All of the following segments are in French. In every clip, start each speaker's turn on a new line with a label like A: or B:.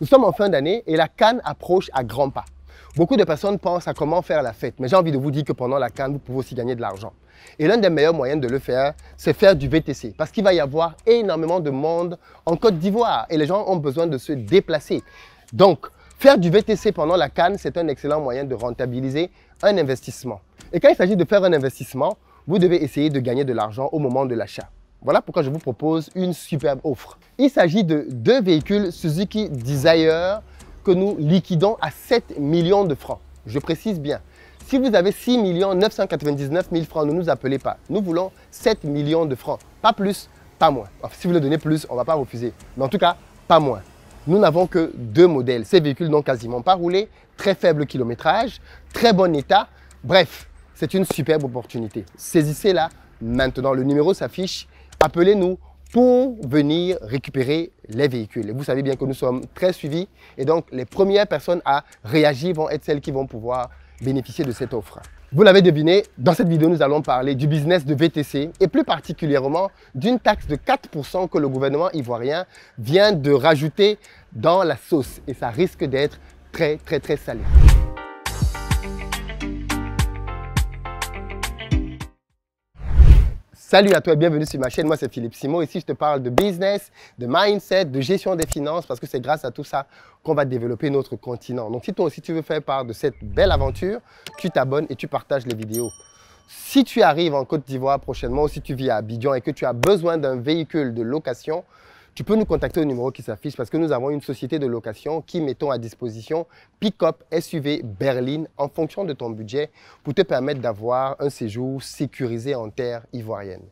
A: Nous sommes en fin d'année et la Cannes approche à grands pas. Beaucoup de personnes pensent à comment faire la fête, mais j'ai envie de vous dire que pendant la Cannes, vous pouvez aussi gagner de l'argent. Et l'un des meilleurs moyens de le faire, c'est faire du VTC, parce qu'il va y avoir énormément de monde en Côte d'Ivoire et les gens ont besoin de se déplacer. Donc, faire du VTC pendant la Cannes, c'est un excellent moyen de rentabiliser un investissement. Et quand il s'agit de faire un investissement, vous devez essayer de gagner de l'argent au moment de l'achat. Voilà pourquoi je vous propose une superbe offre. Il s'agit de deux véhicules Suzuki Desire que nous liquidons à 7 millions de francs. Je précise bien. Si vous avez 6 999 000 francs, ne nous appelez pas. Nous voulons 7 millions de francs. Pas plus, pas moins. si vous le donnez plus, on ne va pas refuser. Mais en tout cas, pas moins. Nous n'avons que deux modèles. Ces véhicules n'ont quasiment pas roulé, très faible kilométrage, très bon état. Bref, c'est une superbe opportunité. Saisissez-la maintenant. Le numéro s'affiche appelez-nous pour venir récupérer les véhicules. Et vous savez bien que nous sommes très suivis et donc les premières personnes à réagir vont être celles qui vont pouvoir bénéficier de cette offre. Vous l'avez deviné, dans cette vidéo, nous allons parler du business de VTC et plus particulièrement d'une taxe de 4% que le gouvernement ivoirien vient de rajouter dans la sauce et ça risque d'être très très très salé. Salut à toi et bienvenue sur ma chaîne. Moi, c'est Philippe Simon. Ici, je te parle de business, de mindset, de gestion des finances parce que c'est grâce à tout ça qu'on va développer notre continent. Donc, si toi aussi tu veux faire part de cette belle aventure, tu t'abonnes et tu partages les vidéos. Si tu arrives en Côte d'Ivoire prochainement ou si tu vis à Abidjan et que tu as besoin d'un véhicule de location, tu peux nous contacter au numéro qui s'affiche parce que nous avons une société de location qui mettons à disposition pick-up SUV berline en fonction de ton budget pour te permettre d'avoir un séjour sécurisé en terre ivoirienne.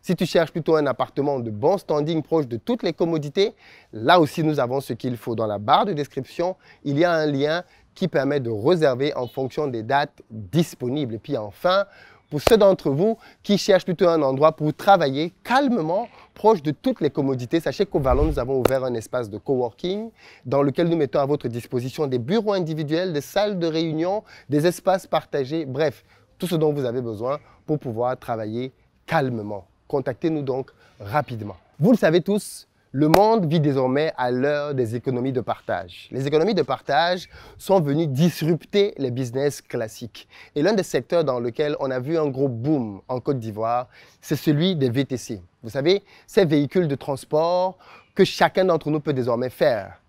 A: Si tu cherches plutôt un appartement de bon standing proche de toutes les commodités, là aussi nous avons ce qu'il faut. Dans la barre de description, il y a un lien qui permet de réserver en fonction des dates disponibles. Et puis enfin, pour ceux d'entre vous qui cherchent plutôt un endroit pour travailler calmement, proche de toutes les commodités, sachez qu'au Vallon, nous avons ouvert un espace de coworking dans lequel nous mettons à votre disposition des bureaux individuels, des salles de réunion, des espaces partagés, bref, tout ce dont vous avez besoin pour pouvoir travailler calmement. Contactez-nous donc rapidement. Vous le savez tous, le monde vit désormais à l'heure des économies de partage. Les économies de partage sont venues disrupter les business classiques. Et l'un des secteurs dans lequel on a vu un gros boom en Côte d'Ivoire, c'est celui des VTC. Vous savez, ces véhicules de transport que chacun d'entre nous peut désormais faire.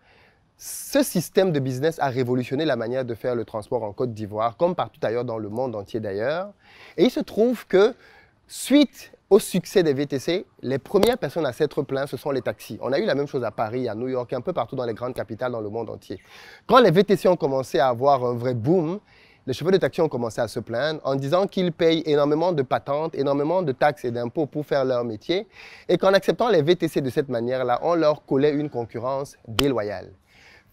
A: Ce système de business a révolutionné la manière de faire le transport en Côte d'Ivoire, comme partout ailleurs dans le monde entier d'ailleurs. Et il se trouve que, suite au succès des VTC, les premières personnes à s'être plaintes, ce sont les taxis. On a eu la même chose à Paris, à New York, un peu partout dans les grandes capitales dans le monde entier. Quand les VTC ont commencé à avoir un vrai boom, les chevaux de taxi ont commencé à se plaindre en disant qu'ils payent énormément de patentes, énormément de taxes et d'impôts pour faire leur métier et qu'en acceptant les VTC de cette manière-là, on leur collait une concurrence déloyale.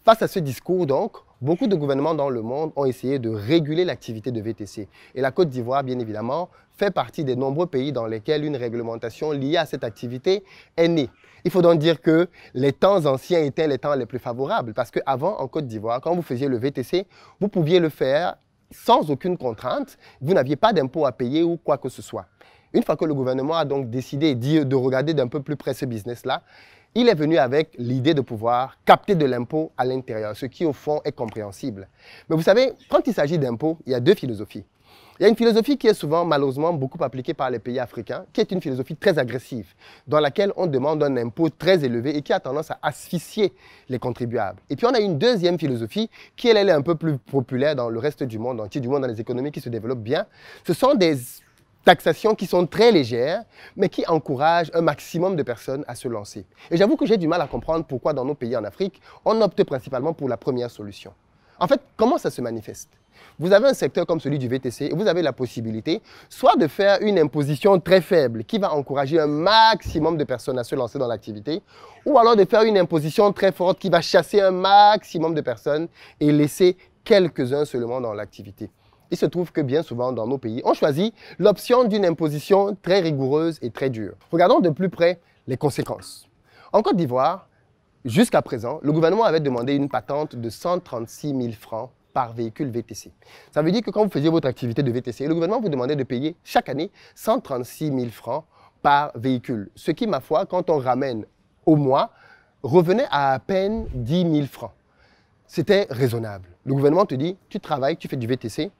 A: Face à ce discours, donc, Beaucoup de gouvernements dans le monde ont essayé de réguler l'activité de VTC. Et la Côte d'Ivoire, bien évidemment, fait partie des nombreux pays dans lesquels une réglementation liée à cette activité est née. Il faut donc dire que les temps anciens étaient les temps les plus favorables parce qu'avant, en Côte d'Ivoire, quand vous faisiez le VTC, vous pouviez le faire sans aucune contrainte. Vous n'aviez pas d'impôt à payer ou quoi que ce soit. Une fois que le gouvernement a donc décidé de regarder d'un peu plus près ce business-là, il est venu avec l'idée de pouvoir capter de l'impôt à l'intérieur, ce qui au fond est compréhensible. Mais vous savez, quand il s'agit d'impôt, il y a deux philosophies. Il y a une philosophie qui est souvent malheureusement beaucoup appliquée par les pays africains, qui est une philosophie très agressive, dans laquelle on demande un impôt très élevé et qui a tendance à asphyxier les contribuables. Et puis on a une deuxième philosophie qui, elle, elle est un peu plus populaire dans le reste du monde entier, du moins dans les économies qui se développent bien. Ce sont des taxations qui sont très légères, mais qui encouragent un maximum de personnes à se lancer. Et j'avoue que j'ai du mal à comprendre pourquoi dans nos pays en Afrique, on opte principalement pour la première solution. En fait, comment ça se manifeste Vous avez un secteur comme celui du VTC et vous avez la possibilité soit de faire une imposition très faible qui va encourager un maximum de personnes à se lancer dans l'activité, ou alors de faire une imposition très forte qui va chasser un maximum de personnes et laisser quelques-uns seulement dans l'activité il se trouve que bien souvent dans nos pays, on choisit l'option d'une imposition très rigoureuse et très dure. Regardons de plus près les conséquences. En Côte d'Ivoire, jusqu'à présent, le gouvernement avait demandé une patente de 136 000 francs par véhicule VTC. Ça veut dire que quand vous faisiez votre activité de VTC, le gouvernement vous demandait de payer chaque année 136 000 francs par véhicule. Ce qui, ma foi, quand on ramène au mois, revenait à à peine 10 000 francs. C'était raisonnable. Le gouvernement te dit, tu travailles, tu fais du VTC,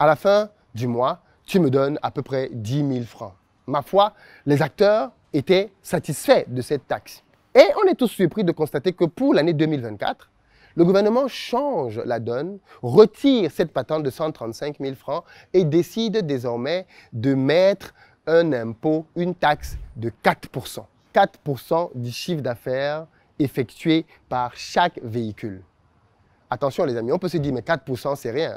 A: à la fin du mois, tu me donnes à peu près 10 000 francs. Ma foi, les acteurs étaient satisfaits de cette taxe. Et on est tous surpris de constater que pour l'année 2024, le gouvernement change la donne, retire cette patente de 135 000 francs et décide désormais de mettre un impôt, une taxe de 4 4 du chiffre d'affaires effectué par chaque véhicule. Attention les amis, on peut se dire, mais 4 c'est rien.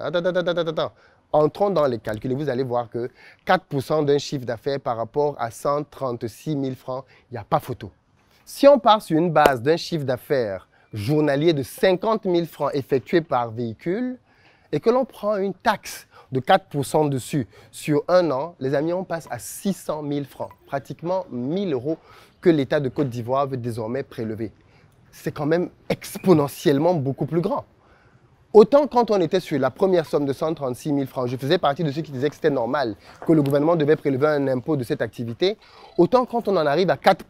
A: Entrons dans les calculs et vous allez voir que 4% d'un chiffre d'affaires par rapport à 136 000 francs, il n'y a pas photo. Si on part sur une base d'un chiffre d'affaires journalier de 50 000 francs effectué par véhicule et que l'on prend une taxe de 4% dessus sur un an, les amis, on passe à 600 000 francs, pratiquement 1 000 euros que l'État de Côte d'Ivoire veut désormais prélever. C'est quand même exponentiellement beaucoup plus grand. Autant quand on était sur la première somme de 136 000 francs, je faisais partie de ceux qui disaient que c'était normal, que le gouvernement devait prélever un impôt de cette activité, autant quand on en arrive à 4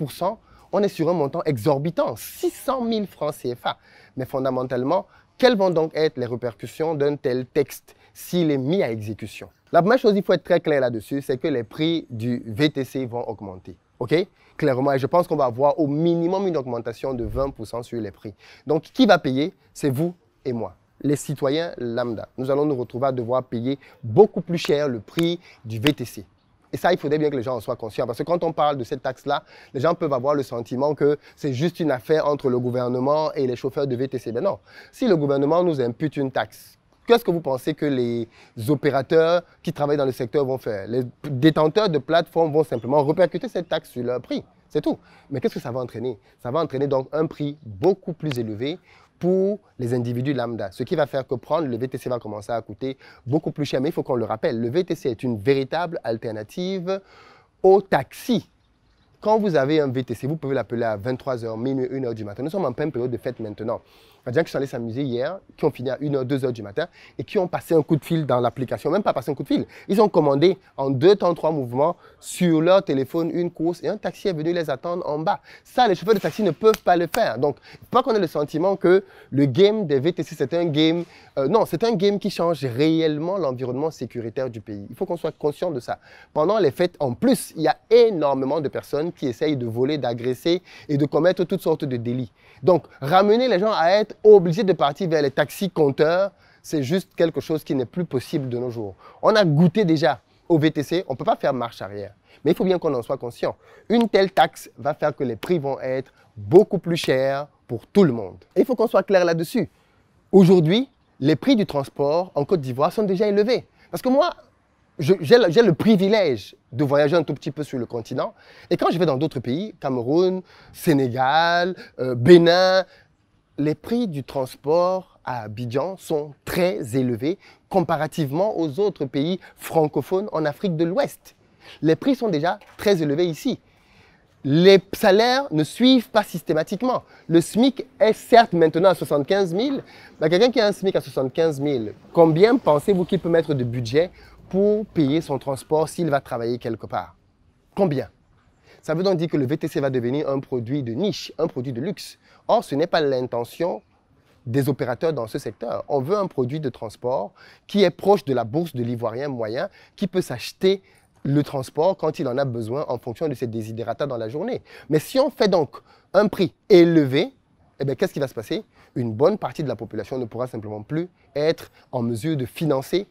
A: on est sur un montant exorbitant, 600 000 francs CFA. Mais fondamentalement, quelles vont donc être les répercussions d'un tel texte s'il est mis à exécution La première chose, il faut être très clair là-dessus, c'est que les prix du VTC vont augmenter. OK Clairement, et je pense qu'on va avoir au minimum une augmentation de 20% sur les prix. Donc, qui va payer C'est vous et moi les citoyens lambda. Nous allons nous retrouver à devoir payer beaucoup plus cher le prix du VTC. Et ça, il faudrait bien que les gens en soient conscients. Parce que quand on parle de cette taxe-là, les gens peuvent avoir le sentiment que c'est juste une affaire entre le gouvernement et les chauffeurs de VTC. Mais non, si le gouvernement nous impute une taxe, qu'est-ce que vous pensez que les opérateurs qui travaillent dans le secteur vont faire Les détenteurs de plateformes vont simplement repercuter cette taxe sur leur prix. C'est tout. Mais qu'est-ce que ça va entraîner Ça va entraîner donc un prix beaucoup plus élevé pour les individus lambda. Ce qui va faire que prendre le VTC va commencer à coûter beaucoup plus cher. Mais il faut qu'on le rappelle, le VTC est une véritable alternative au taxi quand vous avez un VTC, vous pouvez l'appeler à 23h, minuit, 1h du matin. Nous sommes en pleine période de fête maintenant. On va dire qui sont allés s'amuser hier, qui ont fini à 1h, 2h du matin et qui ont passé un coup de fil dans l'application, même pas passé un coup de fil. Ils ont commandé en deux temps, trois mouvements sur leur téléphone une course et un taxi est venu les attendre en bas. Ça, les chauffeurs de taxi ne peuvent pas le faire. Donc, pas qu'on ait le sentiment que le game des VTC, c'est un game. Euh, non, c'est un game qui change réellement l'environnement sécuritaire du pays. Il faut qu'on soit conscient de ça. Pendant les fêtes, en plus, il y a énormément de personnes qui essayent de voler, d'agresser et de commettre toutes sortes de délits. Donc, ramener les gens à être obligés obligé de partir vers les taxis compteurs. C'est juste quelque chose qui n'est plus possible de nos jours. On a goûté déjà au VTC, on ne peut pas faire marche arrière. Mais il faut bien qu'on en soit conscient. Une telle taxe va faire que les prix vont être beaucoup plus chers pour tout le monde. il faut qu'on soit clair là-dessus. Aujourd'hui, les prix du transport en Côte d'Ivoire sont déjà élevés. Parce que moi, j'ai le, privilège de voyager un tout petit peu sur le continent. Et quand je vais dans d'autres pays, Cameroun, Sénégal, euh, Bénin, les prix du transport à Abidjan sont très élevés comparativement aux autres pays francophones en Afrique de l'Ouest. Les prix sont déjà très élevés ici. Les salaires ne suivent pas systématiquement. Le SMIC est certes maintenant à 75 000, mais quelqu'un qui a un SMIC à 75 000, combien pensez-vous qu'il peut mettre de budget pour payer son transport s'il va travailler quelque part Combien ça veut donc dire que le VTC va devenir un produit de niche, un produit de luxe. Or, ce n'est pas l'intention des opérateurs dans ce secteur. On veut un produit de transport qui est proche de la bourse de l'ivoirien moyen, qui peut s'acheter le transport quand il en a besoin en fonction de ses désidératas dans la journée. Mais si on fait donc un prix élevé, eh qu'est-ce qui va se passer Une bonne partie de la population ne pourra simplement plus être en mesure de financer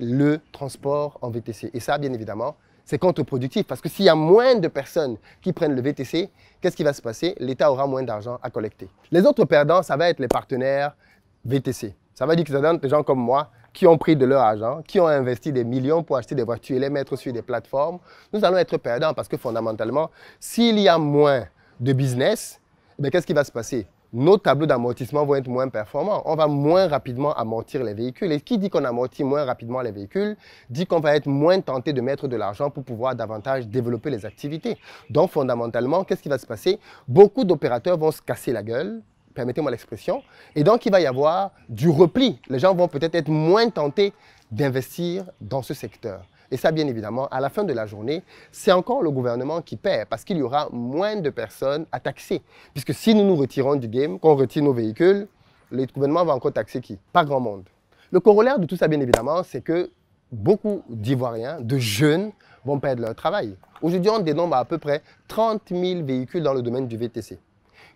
A: le transport en VTC. Et ça, bien évidemment, c'est contre-productif parce que s'il y a moins de personnes qui prennent le VTC, qu'est-ce qui va se passer L'État aura moins d'argent à collecter. Les autres perdants, ça va être les partenaires VTC. Ça va dire que ça donne des gens comme moi qui ont pris de leur argent, qui ont investi des millions pour acheter des voitures et les mettre sur des plateformes. Nous allons être perdants parce que fondamentalement, s'il y a moins de business, eh qu'est-ce qui va se passer nos tableaux d'amortissement vont être moins performants. On va moins rapidement amortir les véhicules. Et qui dit qu'on amortit moins rapidement les véhicules, dit qu'on va être moins tenté de mettre de l'argent pour pouvoir davantage développer les activités. Donc fondamentalement, qu'est-ce qui va se passer Beaucoup d'opérateurs vont se casser la gueule, permettez-moi l'expression, et donc il va y avoir du repli. Les gens vont peut-être être moins tentés d'investir dans ce secteur. Et ça, bien évidemment, à la fin de la journée, c'est encore le gouvernement qui perd parce qu'il y aura moins de personnes à taxer. Puisque si nous nous retirons du game, qu'on retire nos véhicules, le gouvernement va encore taxer qui Pas grand monde. Le corollaire de tout ça, bien évidemment, c'est que beaucoup d'Ivoiriens, de jeunes, vont perdre leur travail. Aujourd'hui, on dénombre à, peu près 30 000 véhicules dans le domaine du VTC.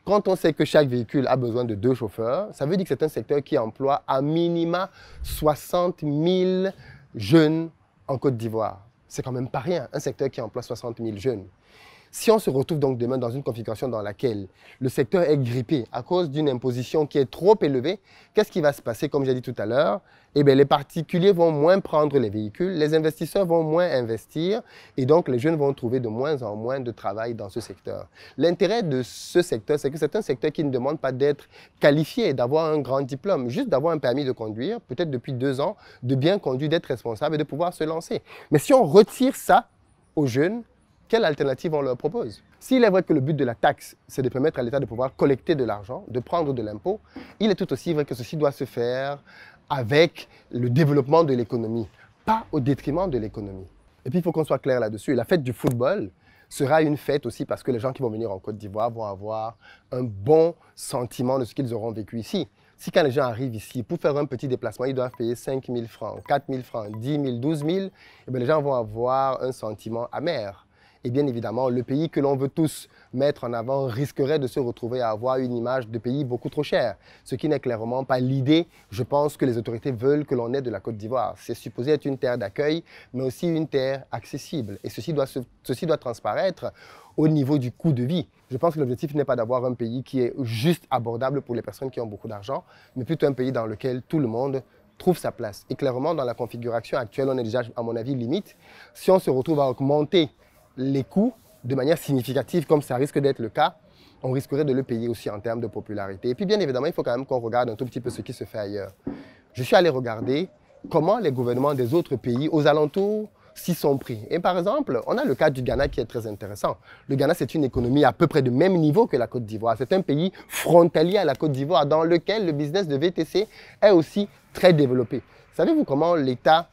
A: Quand on sait que chaque véhicule a besoin de deux chauffeurs, ça veut dire que c'est un secteur qui emploie à minima 60 000 jeunes en Côte d'Ivoire. C'est quand même pas rien, un secteur qui emploie 60 000 jeunes. Si on se retrouve donc demain dans une configuration dans laquelle le secteur est grippé à cause d'une imposition qui est trop élevée, qu'est-ce qui va se passer Comme j'ai dit tout à l'heure, eh bien, les particuliers vont moins prendre les véhicules, les investisseurs vont moins investir et donc les jeunes vont trouver de moins en moins de travail dans ce secteur. L'intérêt de ce secteur, c'est que c'est un secteur qui ne demande pas d'être qualifié, d'avoir un grand diplôme, juste d'avoir un permis de conduire, peut-être depuis deux ans, de bien conduire, d'être responsable et de pouvoir se lancer. Mais si on retire ça aux jeunes, quelle alternative on leur propose S'il est vrai que le but de la taxe, c'est de permettre à l'État de pouvoir collecter de l'argent, de prendre de l'impôt, il est tout aussi vrai que ceci doit se faire avec le développement de l'économie, pas au détriment de l'économie. Et puis, il faut qu'on soit clair là-dessus. La fête du football sera une fête aussi parce que les gens qui vont venir en Côte d'Ivoire vont avoir un bon sentiment de ce qu'ils auront vécu ici. Si quand les gens arrivent ici, pour faire un petit déplacement, ils doivent payer 5 000 francs, 4 000 francs, 10 000, 12 000, les gens vont avoir un sentiment amer. Et bien évidemment, le pays que l'on veut tous mettre en avant risquerait de se retrouver à avoir une image de pays beaucoup trop cher, ce qui n'est clairement pas l'idée, je pense, que les autorités veulent que l'on ait de la Côte d'Ivoire. C'est supposé être une terre d'accueil, mais aussi une terre accessible. Et ceci doit, ceci doit transparaître au niveau du coût de vie. Je pense que l'objectif n'est pas d'avoir un pays qui est juste abordable pour les personnes qui ont beaucoup d'argent, mais plutôt un pays dans lequel tout le monde trouve sa place. Et clairement, dans la configuration actuelle, on est déjà, à mon avis, limite. Si on se retrouve à augmenter les coûts de manière significative, comme ça risque d'être le cas, on risquerait de le payer aussi en termes de popularité. Et puis bien évidemment, il faut quand même qu'on regarde un tout petit peu ce qui se fait ailleurs. Je suis allé regarder comment les gouvernements des autres pays aux alentours s'y sont pris. Et par exemple, on a le cas du Ghana qui est très intéressant. Le Ghana, c'est une économie à peu près du même niveau que la Côte d'Ivoire. C'est un pays frontalier à la Côte d'Ivoire dans lequel le business de VTC est aussi très développé. Savez-vous comment l'État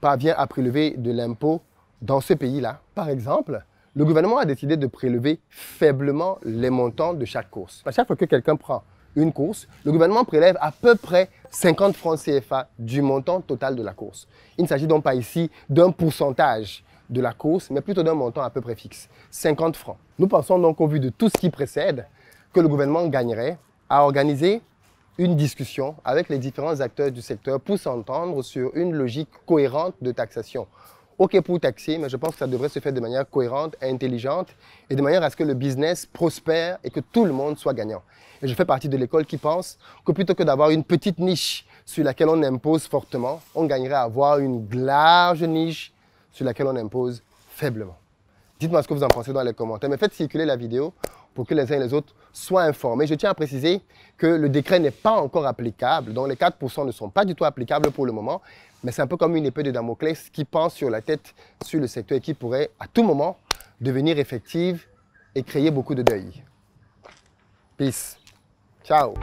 A: parvient à prélever de l'impôt dans ce pays-là, par exemple, le gouvernement a décidé de prélever faiblement les montants de chaque course. À chaque fois que quelqu'un prend une course, le gouvernement prélève à peu près 50 francs CFA du montant total de la course. Il ne s'agit donc pas ici d'un pourcentage de la course, mais plutôt d'un montant à peu près fixe, 50 francs. Nous pensons donc, au vu de tout ce qui précède, que le gouvernement gagnerait à organiser une discussion avec les différents acteurs du secteur pour s'entendre sur une logique cohérente de taxation OK pour taxi, mais je pense que ça devrait se faire de manière cohérente et intelligente et de manière à ce que le business prospère et que tout le monde soit gagnant. Et je fais partie de l'école qui pense que plutôt que d'avoir une petite niche sur laquelle on impose fortement, on gagnerait à avoir une large niche sur laquelle on impose faiblement. Dites-moi ce que vous en pensez dans les commentaires, mais faites circuler la vidéo pour que les uns et les autres soient informés. Je tiens à préciser que le décret n'est pas encore applicable, donc les 4% ne sont pas du tout applicables pour le moment, mais c'est un peu comme une épée de Damoclès qui pense sur la tête sur le secteur et qui pourrait à tout moment devenir effective et créer beaucoup de deuil. Peace. Ciao.